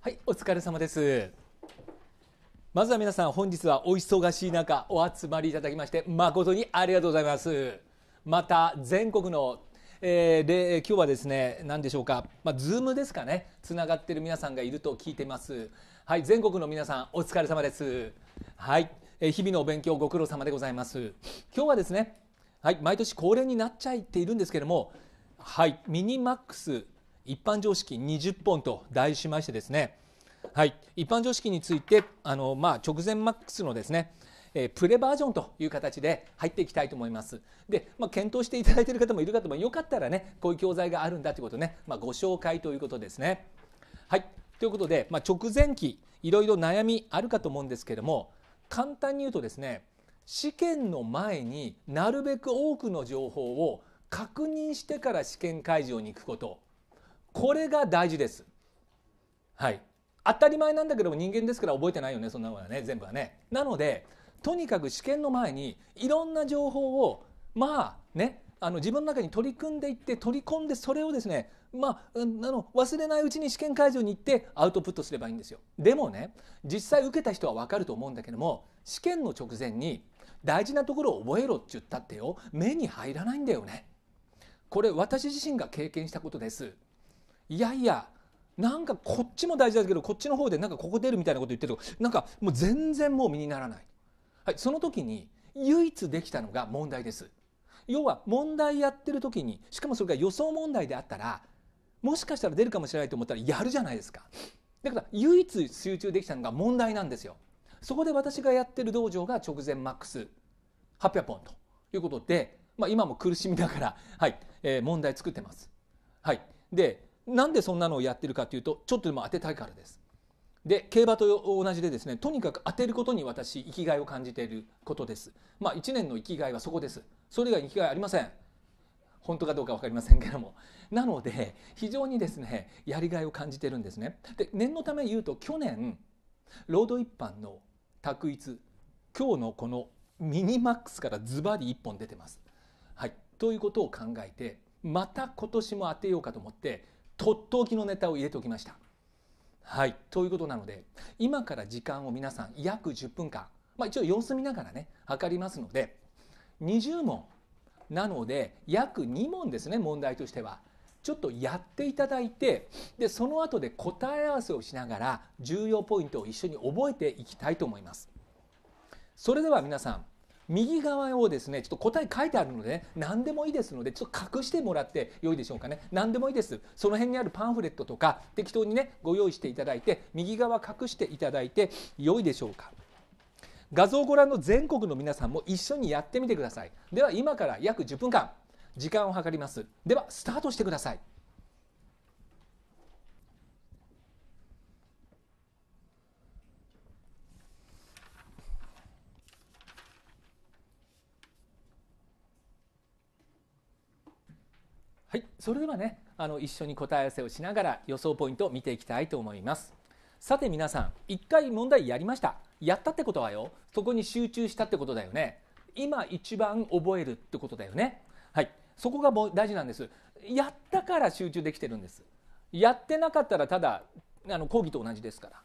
はい、お疲れ様です。まずは皆さん、本日はお忙しい中、お集まりいただきまして、誠にありがとうございます。また、全国の、えー、で今日はですね、何でしょうか、まあ、ズームですかね、つながってる皆さんがいると聞いてます。はい、全国の皆さん、お疲れ様です。はい、えー、日々のお勉強、ご苦労様でございます。今日はですね、はい、毎年恒例になっちゃっているんですけれども、はい、ミニマックス一般常識20本と題しましてですね、はい、一般常識についてあの、まあ、直前マックスのですねえプレバージョンという形で入っていきたいと思います。で、まあ、検討していただいている方もいる方もよかったらねこういう教材があるんだということをね、まあ、ご紹介ということですね。はいということで、まあ、直前期いろいろ悩みあるかと思うんですけども簡単に言うとですね試験の前になるべく多くの情報を確認してから試験会場に行くことこれが大事です。はい、当たり前なんだけども人間ですから覚えてないよねそんなものはね全部はね。なのでとにかく試験の前にいろんな情報をまあねあの自分の中に取り組んでいって取り込んでそれをですねまあ、あの忘れないうちに試験会場に行ってアウトプットすればいいんですよ。でもね実際受けた人は分かると思うんだけども試験の直前に大事なところを覚えろって言ったってよ目に入らないんだよね。これ私自身が経験したことです。いやいやなんかこっちも大事だけどこっちの方でなんかここ出るみたいなこと言ってるとなんかもう全然もう身にならない、はい、その時に唯一できたのが問題です要は問題やってる時にしかもそれが予想問題であったらもしかしたら出るかもしれないと思ったらやるじゃないですかだから唯一集中できたのが問題なんですよそこで私がやってる道場が直前マックス800本ということで、まあ、今も苦しみながら、はいえー、問題作ってます。はい、でなんでそんなのをやってるかというとちょっとでも当てたいからです。で競馬と同じでですねとにかく当てることに私生きがいを感じていることです。まあ1年の生きがいはそこです。それ以外に生きがいありません。本当かどうか分かりませんけどもなので非常にですねやりがいを感じてるんですねで念のため言うと去年ロード一般の択一今日のこのミニマックスからズバリ1本出てます。はい、ということを考えてまた今年も当てようかと思ってとっておきのネタを入れておきました。はい、ということなので今から時間を皆さん約10分間、まあ、一応様子見ながらね測りますので20問なので約2問ですね問題としては。ちょっとやっていただいてでその後で答え合わせをしながら重要ポイントを一緒に覚えていきたいと思います。それでは皆さん右側をですねちょっと答え書いてあるので、ね、何でもいいですのでちょっと隠してもらってよいでしょうかね何でもいいですその辺にあるパンフレットとか適当にねご用意していただいて右側隠していただいて良いでしょうか画像をご覧の全国の皆さんも一緒にやってみてくださいでは今から約10分間時間を計りますではスタートしてくださいはいそれではねあの一緒に答え合わせをしながら予想ポイントを見ていきたいと思いますさて皆さん1回問題やりましたやったってことはよそこに集中したってことだよね今一番覚えるってことだよねはいそこがも大事なんですやったから集中できてるんですやってなかったらただあの講義と同じですから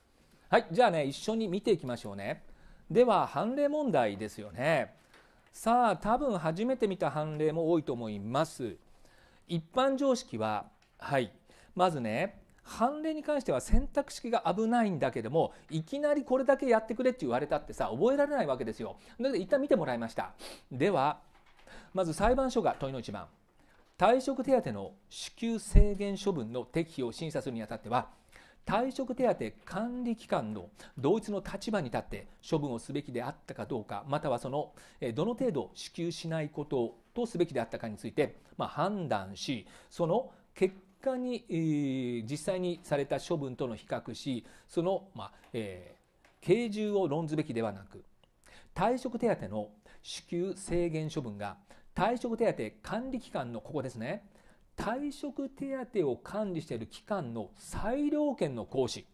はいじゃあね一緒に見ていきましょうねでは判例問題ですよねさあ多分初めて見た判例も多いと思います一般常識は、はい、まずね判例に関しては選択式が危ないんだけどもいきなりこれだけやってくれって言われたってさ覚えられないわけですよだけど一旦見てもらいましたではまず裁判所が問いの1番退職手当の支給制限処分の適否を審査するにあたっては退職手当管理機関の同一の立場に立って処分をすべきであったかどうかまたはそのどの程度支給しないこととすべきであったかについて、まあ、判断しその結果に、えー、実際にされた処分との比較しその、まあえー、刑重を論ずべきではなく退職手当の支給制限処分が退職手当管理機関のここですね退職手当を管理している機関の裁量権の行使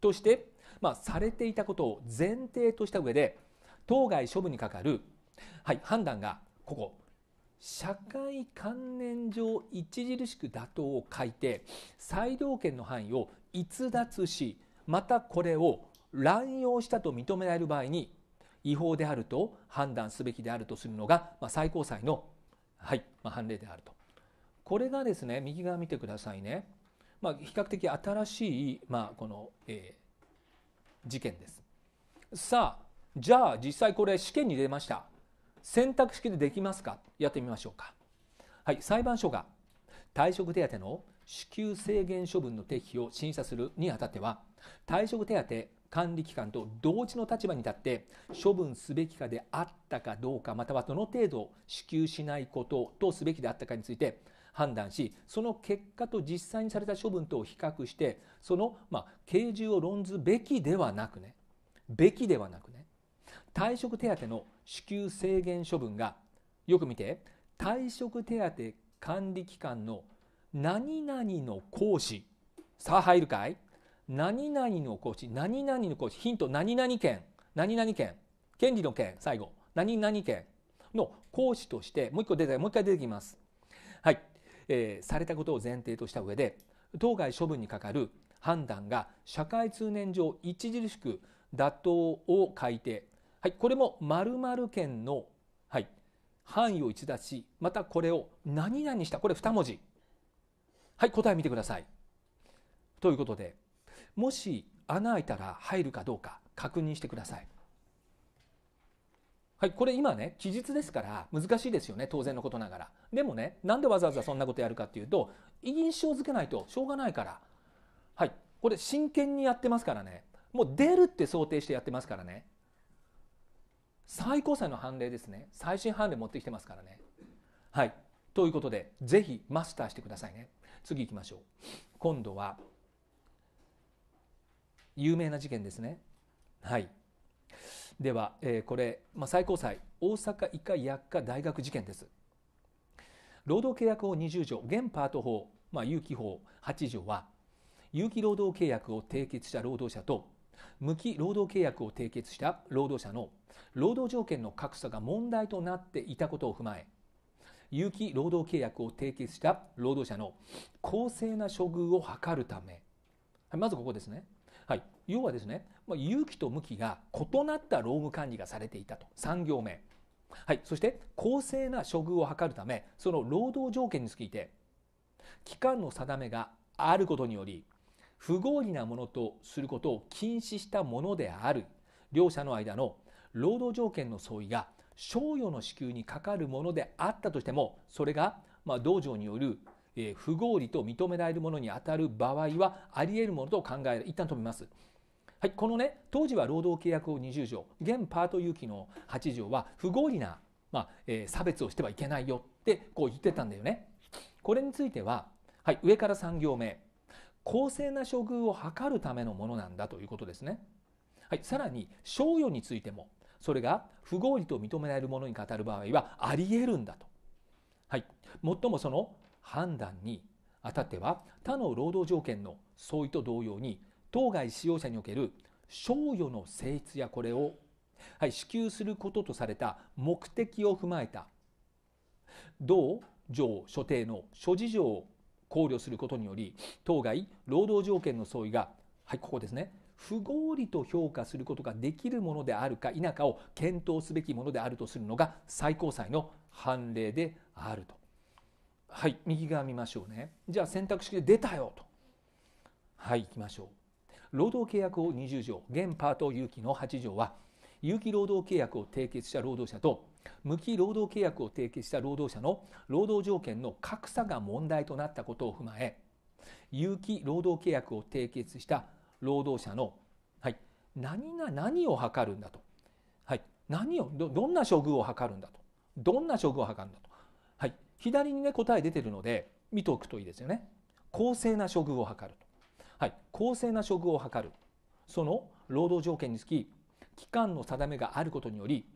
として、まあ、されていたことを前提とした上で当該処分にかかる、はい、判断がここ社会観念上著しく妥当を書いて裁量権の範囲を逸脱しまたこれを乱用したと認められる場合に違法であると判断すべきであるとするのが、まあ、最高裁の、はいまあ、判例であるとこれがですね右側見てくださいね、まあ、比較的新しい、まあ、この、えー、事件ですさあじゃあ実際これ試験に出ました選択式でできますかやってみましょうかはい裁判所が退職手当の支給制限処分の適否を審査するにあたっては退職手当管理機関と同時の立場に立って処分すべきかであったかどうかまたはどの程度支給しないこととすべきであったかについて判断しその結果と実際にされた処分とを比較してその、ま刑事を論ずべきではなくねべきではなくね退職手当の支給制限処分がよく見て退職手当管理機関の何々の講師さあ入るかい何々の講師何々の講師ヒント何々権何々県権利の件最後何々権の講師としてもう一個出てもう一回出てきますえー、されたことを前提とした上で当該処分にかかる判断が社会通念上著しく妥当を改定、はい、これも〇〇県の、はい、範囲を逸脱しまたこれを何々したこれ2文字はい答え見てください。ということでもし穴開いたら入るかどうか確認してください。はい、これ今ね、記述ですから難しいですよね、当然のことながら。でもね、なんでわざわざそんなことやるかっていうと、印象づけないとしょうがないから。はい、これ真剣にやってますからね。もう出るって想定してやってますからね。最高裁の判例ですね。最新判例持ってきてますからね。はい。ということで、ぜひマスターしてくださいね。次行きましょう。今度は、有名な事件ですね。はい。では、えー、これ、まあ、最高裁大阪医科薬科大学事件です労働契約法20条現パート法、まあ、有期法8条は有期労働契約を締結した労働者と無期労働契約を締結した労働者の労働条件の格差が問題となっていたことを踏まえ有期労働契約を締結した労働者の公正な処遇を図るためまずここですねはい、要はですね、まあ、有と向きが異なった労務管理がされていたと3行目、はい、そして公正な処遇を図るためその労働条件について期間の定めがあることにより不合理なものとすることを禁止したものである両者の間の労働条件の相違が賞与の支給にかかるものであったとしてもそれがまあ道場によるえ不合理と認められるものに当たる場合はあり得るものと考える一旦止めます。はい、このね当時は労働契約法20条現パート有期の8条は不合理な、まあ、えー、差別をしてはいけないよってこう言ってたんだよね。これについては、はい、上から3行目公正な処遇を図るためのものなんだということですね。はい、さらに賞与についてもそれが不合理と認められるものに語る場合はあり得るんだと。はい、もっともその判断にあたっては他の労働条件の相違と同様に当該使用者における賞与の性質やこれを、はい、支給することとされた目的を踏まえた同条所定の諸事情を考慮することにより当該労働条件の相違が、はい、ここですね不合理と評価することができるものであるか否かを検討すべきものであるとするのが最高裁の判例であるとはい右側見ましょうねじゃあ選択肢で出たよとはい行きましょう労働契約法20条現パート有期の8条は有期労働契約を締結した労働者と無期労働契約を締結した労働者の労働条件の格差が問題となったことを踏まえ有期労働契約を締結した労働者の、はい、何が何を図るんだと、はい、何をどんな処遇を図るんだとどんな処遇を図るんだと左にね答え出てるので見ておくといいですよね。公正な処遇を図るはい、公正な処遇を図る。その労働条件につき期間の定めがあることにより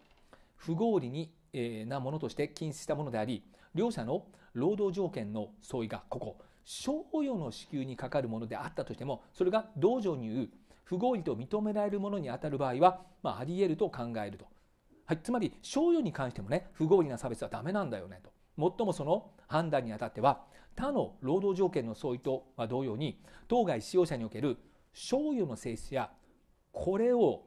不合理に、えなものとして禁止したものであり両者の労働条件の相違がここ賞与の支給にかかるものであったとしてもそれが道場に言う不合理と認められるものにあたる場合は、まあ、あり得ると考えると、はい、つまり賞与に関してもね不合理な差別はダメなんだよねともっともその判断にあたっては他の労働条件の相違とは同様に当該使用者における賞与の性質やこれを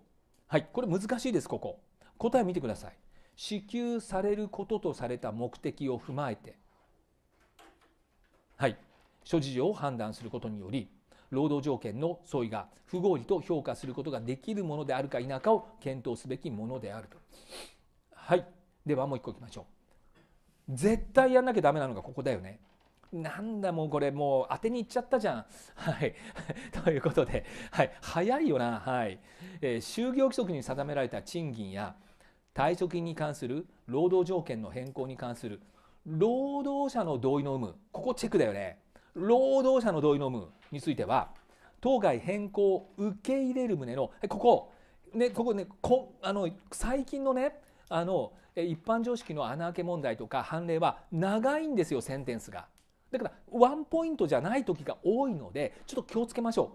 はいこれ難しいですここ答え見てください支給されることとされた目的を踏まえてはい諸事情を判断することにより労働条件の相違が不合理と評価することができるものであるか否かを検討すべきものであるとはいではもう一個いきましょう絶対やんなきゃダメなのがここだよね。なんだもうこれもう当てにいっちゃったじゃん。はい。ということで、はい、早いよな。はい。えー、就業規則に定められた賃金や退職金に関する労働条件の変更に関する労働者の同意の有無。ここチェックだよね。労働者の同意の有無については当該変更を受け入れる旨のここねここねこあの最近のねあの一般常識の穴あけ問題とか判例は長いんですよセンテンスが。だからワンポイントじゃない時が多いのでちょっと気をつけましょう。